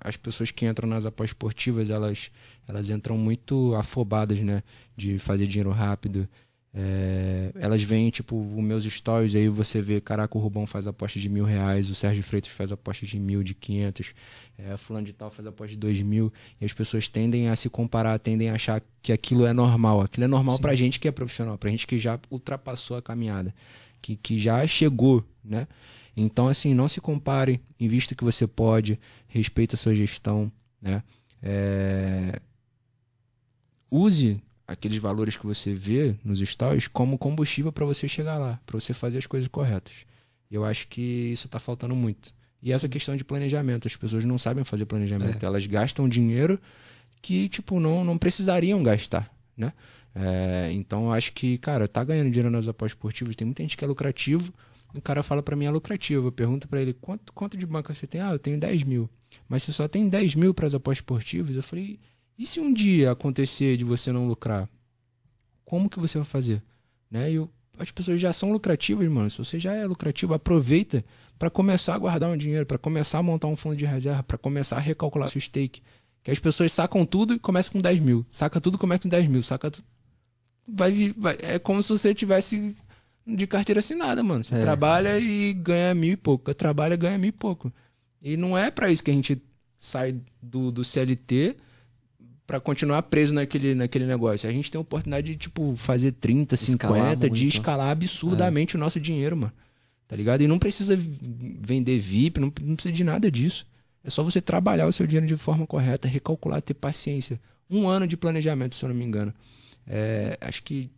as pessoas que entram nas apostas esportivas, elas, elas entram muito afobadas, né? De fazer dinheiro rápido. É, elas veem, tipo, os meus stories, aí você vê, caraca, o Rubão faz aposta de mil reais, o Sérgio Freitas faz aposta de mil, de quinhentos, é, fulano de tal faz aposta de dois mil, e as pessoas tendem a se comparar, tendem a achar que aquilo é normal. Aquilo é normal Sim. pra gente que é profissional, pra gente que já ultrapassou a caminhada, que, que já chegou, né? Então, assim, não se compare, invista o que você pode, respeita a sua gestão, né? É... Use aqueles valores que você vê nos stories como combustível para você chegar lá, para você fazer as coisas corretas. Eu acho que isso está faltando muito. E essa questão de planejamento, as pessoas não sabem fazer planejamento, é. elas gastam dinheiro que tipo não, não precisariam gastar, né? É, então acho que cara tá ganhando dinheiro nas apostas esportivas, tem muita gente que é lucrativo, o cara fala para mim é lucrativo. Eu pergunto para ele quanto, quanto de banca você tem? Ah, eu tenho 10 mil. Mas você só tem 10 mil para as apostas esportivas? Eu falei, e se um dia acontecer de você não lucrar? Como que você vai fazer? Né? E eu, as pessoas já são lucrativas, mano. Se você já é lucrativo, aproveita para começar a guardar um dinheiro, para começar a montar um fundo de reserva, para começar a recalcular seu stake. Que as pessoas sacam tudo e começam com 10 mil. Saca tudo, começa com 10 mil. Saca tudo. Vai, vai, é como se você tivesse de carteira assinada, mano. Você é. trabalha e ganha mil e pouco. Trabalha e ganha mil e pouco. E não é para isso que a gente sai do, do CLT para continuar preso naquele, naquele negócio. A gente tem a oportunidade de, tipo, fazer 30, escalar 50, muito. de escalar absurdamente é. o nosso dinheiro, mano. Tá ligado? E não precisa vender VIP, não, não precisa de nada disso. É só você trabalhar o seu dinheiro de forma correta, recalcular, ter paciência. Um ano de planejamento, se eu não me engano. É, acho que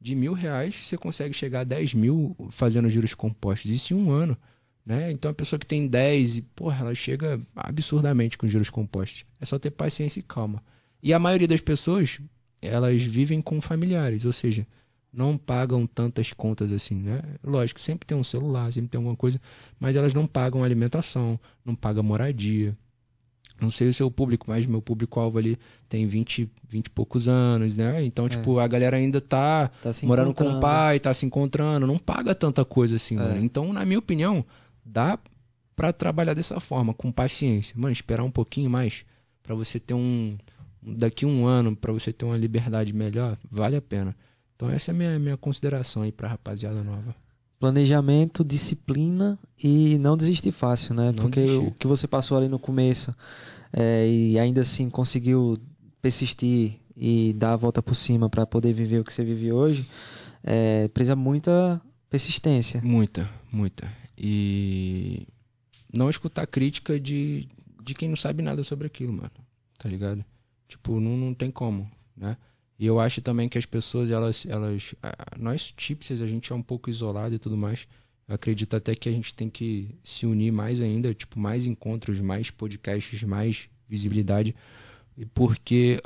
de mil reais, você consegue chegar a 10 mil fazendo juros compostos. Isso em um ano. Né? Então a pessoa que tem 10, porra, ela chega absurdamente com juros compostos. É só ter paciência e calma. E a maioria das pessoas, elas vivem com familiares, ou seja, não pagam tantas contas assim, né? Lógico, sempre tem um celular, sempre tem alguma coisa, mas elas não pagam alimentação, não pagam moradia, não sei o seu público, mas meu público-alvo ali tem 20, 20 e poucos anos, né? Então, é. tipo, a galera ainda tá, tá morando com o pai, tá se encontrando, não paga tanta coisa assim, é. mano. Então, na minha opinião, dá para trabalhar dessa forma, com paciência. Mano, esperar um pouquinho mais para você ter um. Daqui um ano, para você ter uma liberdade melhor, vale a pena. Então, essa é a minha, minha consideração aí pra rapaziada nova planejamento, disciplina e não desistir fácil, né? Não Porque desistir. o que você passou ali no começo é, e ainda assim conseguiu persistir e dar a volta por cima para poder viver o que você vive hoje, é, precisa muita persistência. Muita, muita. E não escutar crítica de, de quem não sabe nada sobre aquilo, mano. Tá ligado? Tipo, não, não tem como, né? E eu acho também que as pessoas, elas, elas nós tipsers, a gente é um pouco isolado e tudo mais. Eu acredito até que a gente tem que se unir mais ainda, tipo, mais encontros, mais podcasts, mais visibilidade. Porque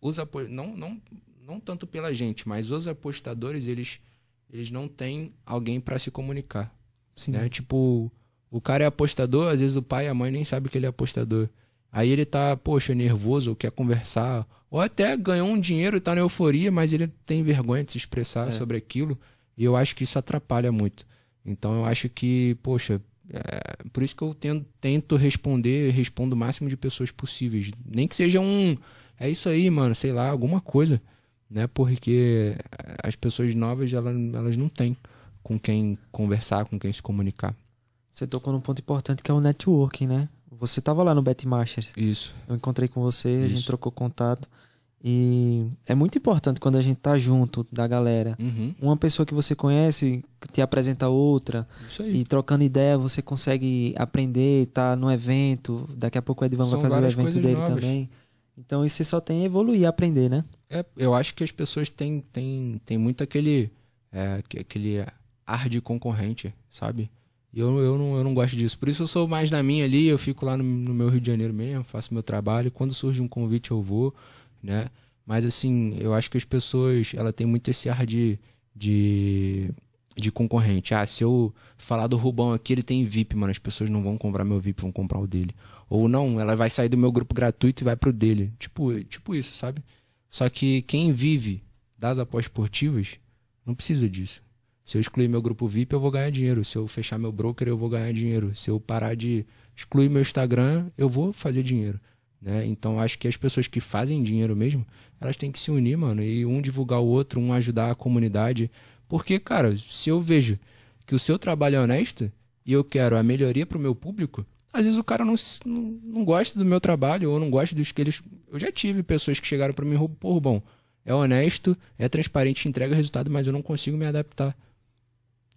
os não, não, não tanto pela gente, mas os apostadores, eles, eles não têm alguém para se comunicar. Sim. Né? Tipo, o cara é apostador, às vezes o pai e a mãe nem sabem que ele é apostador. Aí ele tá, poxa, nervoso, ou quer conversar, ou até ganhou um dinheiro e tá na euforia, mas ele tem vergonha de se expressar é. sobre aquilo. E eu acho que isso atrapalha muito. Então eu acho que, poxa, é, por isso que eu tento, tento responder, respondo o máximo de pessoas possíveis. Nem que seja um. É isso aí, mano, sei lá, alguma coisa. Né? Porque as pessoas novas, elas, elas não têm com quem conversar, com quem se comunicar. Você tocou num ponto importante que é o networking, né? Você tava lá no Bet Masters. Isso. Eu encontrei com você, Isso. a gente trocou contato. E é muito importante quando a gente tá junto da galera. Uhum. Uma pessoa que você conhece te apresenta outra. Isso aí. E trocando ideia, você consegue aprender, tá no evento. Daqui a pouco o Edvan São vai fazer o evento dele novas. também. Então isso só tem evoluir, aprender, né? É, eu acho que as pessoas têm, têm, têm muito aquele, é, aquele ar de concorrente, sabe? E eu, eu, não, eu não gosto disso. Por isso eu sou mais na minha ali, eu fico lá no, no meu Rio de Janeiro mesmo, faço meu trabalho. Quando surge um convite eu vou, né? Mas assim, eu acho que as pessoas, ela tem muito esse ar de, de, de concorrente. Ah, se eu falar do Rubão aqui, ele tem VIP, mano. As pessoas não vão comprar meu VIP, vão comprar o dele. Ou não, ela vai sair do meu grupo gratuito e vai pro dele. Tipo, tipo isso, sabe? Só que quem vive das após esportivas não precisa disso. Se eu excluir meu grupo VIP, eu vou ganhar dinheiro. Se eu fechar meu broker, eu vou ganhar dinheiro. Se eu parar de excluir meu Instagram, eu vou fazer dinheiro. Né? Então acho que as pessoas que fazem dinheiro mesmo, elas têm que se unir, mano, e um divulgar o outro, um ajudar a comunidade. Porque, cara, se eu vejo que o seu trabalho é honesto e eu quero a melhoria para o meu público, às vezes o cara não, não, gosta do meu trabalho ou não gosta dos que eles. Eu já tive pessoas que chegaram para mim e pô, bom, é honesto, é transparente, entrega resultado, mas eu não consigo me adaptar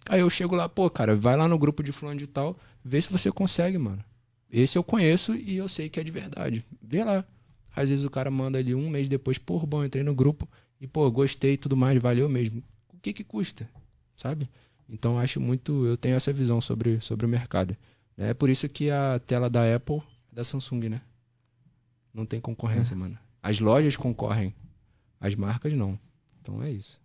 Aí eu chego lá, pô, cara, vai lá no grupo de fulano de tal, vê se você consegue, mano. Esse eu conheço e eu sei que é de verdade. Vê lá. Às vezes o cara manda ali um mês depois, pô, bom, entrei no grupo e, pô, gostei e tudo mais, valeu mesmo. O que que custa? Sabe? Então acho muito, eu tenho essa visão sobre, sobre o mercado. É por isso que a tela da Apple é da Samsung, né? Não tem concorrência, é. mano. As lojas concorrem, as marcas não. Então é isso.